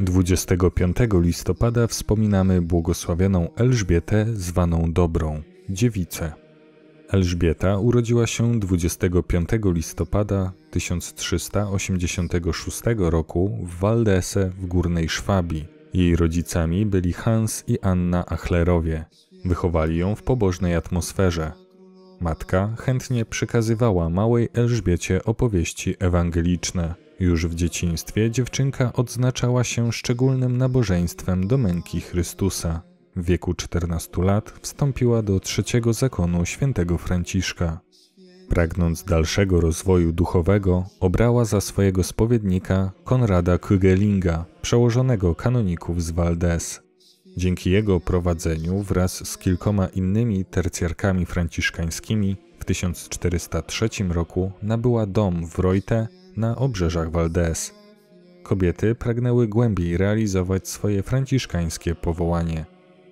25 listopada wspominamy błogosławioną Elżbietę zwaną Dobrą, dziewicę. Elżbieta urodziła się 25 listopada 1386 roku w Waldese w Górnej Szwabii. Jej rodzicami byli Hans i Anna Achlerowie. Wychowali ją w pobożnej atmosferze. Matka chętnie przekazywała małej Elżbiecie opowieści ewangeliczne. Już w dzieciństwie dziewczynka odznaczała się szczególnym nabożeństwem do męki Chrystusa. W wieku 14 lat wstąpiła do trzeciego zakonu świętego Franciszka. Pragnąc dalszego rozwoju duchowego, obrała za swojego spowiednika Konrada Kügelinga, przełożonego kanoników z Waldes. Dzięki jego prowadzeniu wraz z kilkoma innymi tercjarkami franciszkańskimi w 1403 roku nabyła dom w Rojte na obrzeżach Valdes. Kobiety pragnęły głębiej realizować swoje franciszkańskie powołanie.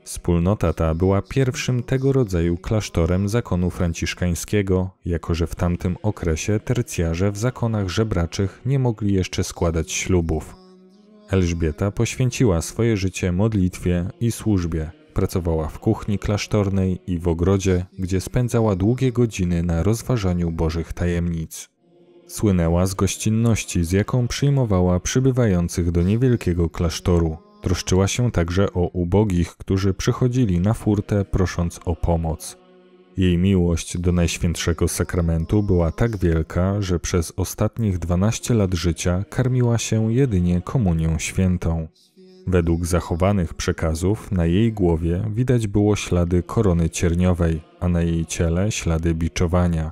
Wspólnota ta była pierwszym tego rodzaju klasztorem zakonu franciszkańskiego, jako że w tamtym okresie tercjarze w zakonach żebraczych nie mogli jeszcze składać ślubów. Elżbieta poświęciła swoje życie modlitwie i służbie. Pracowała w kuchni klasztornej i w ogrodzie, gdzie spędzała długie godziny na rozważaniu Bożych tajemnic. Słynęła z gościnności, z jaką przyjmowała przybywających do niewielkiego klasztoru. Troszczyła się także o ubogich, którzy przychodzili na furtę prosząc o pomoc. Jej miłość do Najświętszego Sakramentu była tak wielka, że przez ostatnich 12 lat życia karmiła się jedynie komunią świętą. Według zachowanych przekazów na jej głowie widać było ślady korony cierniowej, a na jej ciele ślady biczowania.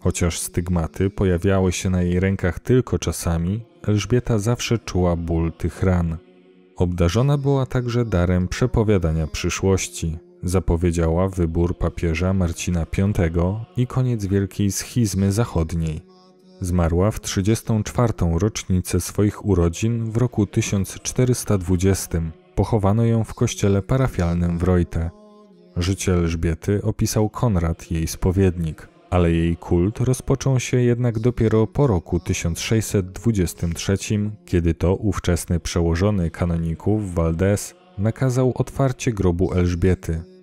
Chociaż stygmaty pojawiały się na jej rękach tylko czasami, Elżbieta zawsze czuła ból tych ran. Obdarzona była także darem przepowiadania przyszłości zapowiedziała wybór papieża Marcina V i koniec wielkiej schizmy zachodniej. Zmarła w 34. rocznicę swoich urodzin w roku 1420. Pochowano ją w kościele parafialnym w Rojte. Życie Elżbiety opisał Konrad, jej spowiednik, ale jej kult rozpoczął się jednak dopiero po roku 1623, kiedy to ówczesny przełożony kanoników Valdez nakazał otwarcie grobu Elżbiety.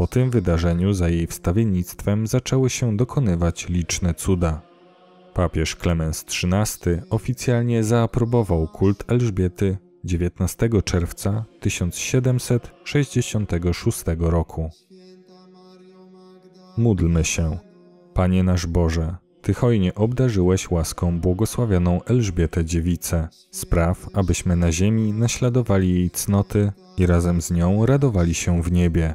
Po tym wydarzeniu za jej wstawiennictwem zaczęły się dokonywać liczne cuda. Papież Klemens XIII oficjalnie zaaprobował kult Elżbiety 19 czerwca 1766 roku. Módlmy się. Panie nasz Boże, Ty hojnie obdarzyłeś łaską błogosławioną Elżbietę Dziewicę. Spraw, abyśmy na ziemi naśladowali jej cnoty i razem z nią radowali się w niebie